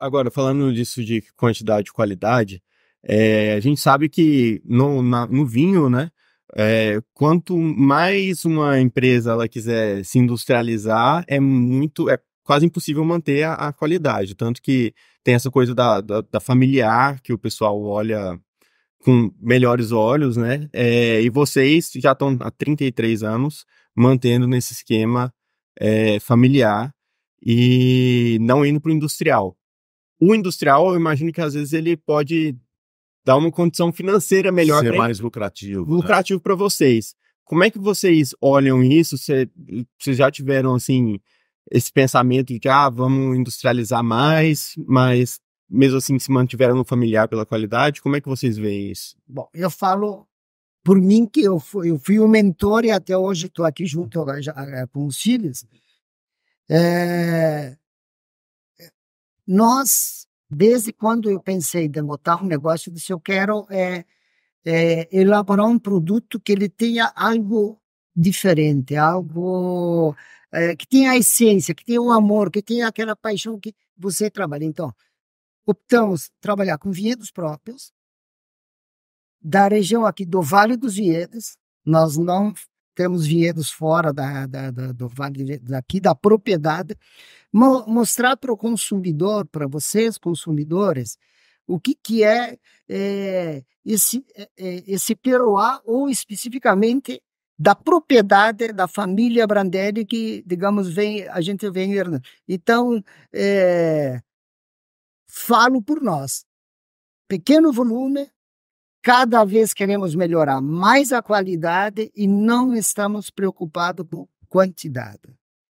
Agora, falando disso de quantidade e qualidade, é, a gente sabe que no, na, no vinho, né? É, quanto mais uma empresa ela quiser se industrializar, é muito, é quase impossível manter a, a qualidade. Tanto que tem essa coisa da, da, da, familiar que o pessoal olha com melhores olhos, né? É, e vocês já estão há 33 anos mantendo nesse esquema é, familiar e não indo para o industrial o industrial, eu imagino que às vezes ele pode dar uma condição financeira melhor. Ser mais ele, lucrativo. Lucrativo né? para vocês. Como é que vocês olham isso? Vocês Cê, já tiveram, assim, esse pensamento de, ah, vamos industrializar mais, mas mesmo assim se mantiveram no familiar pela qualidade? Como é que vocês veem isso? Bom, eu falo por mim que eu fui, eu fui o mentor e até hoje estou aqui junto eh, com os filhos É, nós, desde quando eu pensei em botar um negócio, eu disse, eu quero é, é, elaborar um produto que ele tenha algo diferente, algo é, que tenha a essência, que tenha o um amor, que tenha aquela paixão que você trabalha. Então, optamos trabalhar com vinhedos próprios, da região aqui do Vale dos Vinhedos, nós não temos vinhedos fora da, da, da, do vale daqui, da propriedade, Mo mostrar para o consumidor, para vocês consumidores, o que, que é, é esse, é, é esse peruá ou especificamente da propriedade da família Brandelli que, digamos, vem, a gente vem Então, é, falo por nós. Pequeno volume, cada vez queremos melhorar mais a qualidade e não estamos preocupados com quantidade.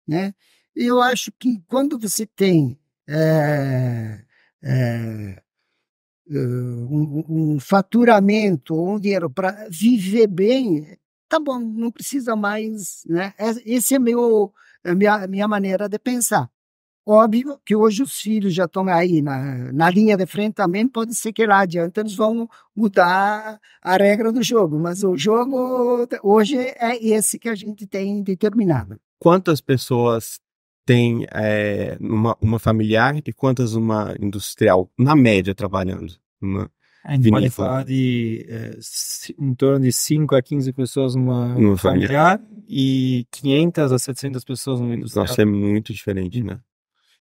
Né? Eu acho que quando você tem é, é, um, um, faturamento ou um dinheiro para viver bem, tá bom, não precisa mais. Né? É, Essa é meu, é minha, minha maneira de pensar. Óbvio que hoje os filhos já estão aí na, na linha de frente também, pode ser que lá adiante eles vão mudar a regra do jogo, mas o jogo hoje é esse que a gente tem determinado. Quantas pessoas tem é, uma, uma familiar e quantas uma industrial, na média, trabalhando? Uma a gente vinícola. pode falar de é, em torno de 5 a 15 pessoas numa, numa familiar, familiar, e 500 a 700 pessoas numa industrial. Nossa, é muito diferente, né?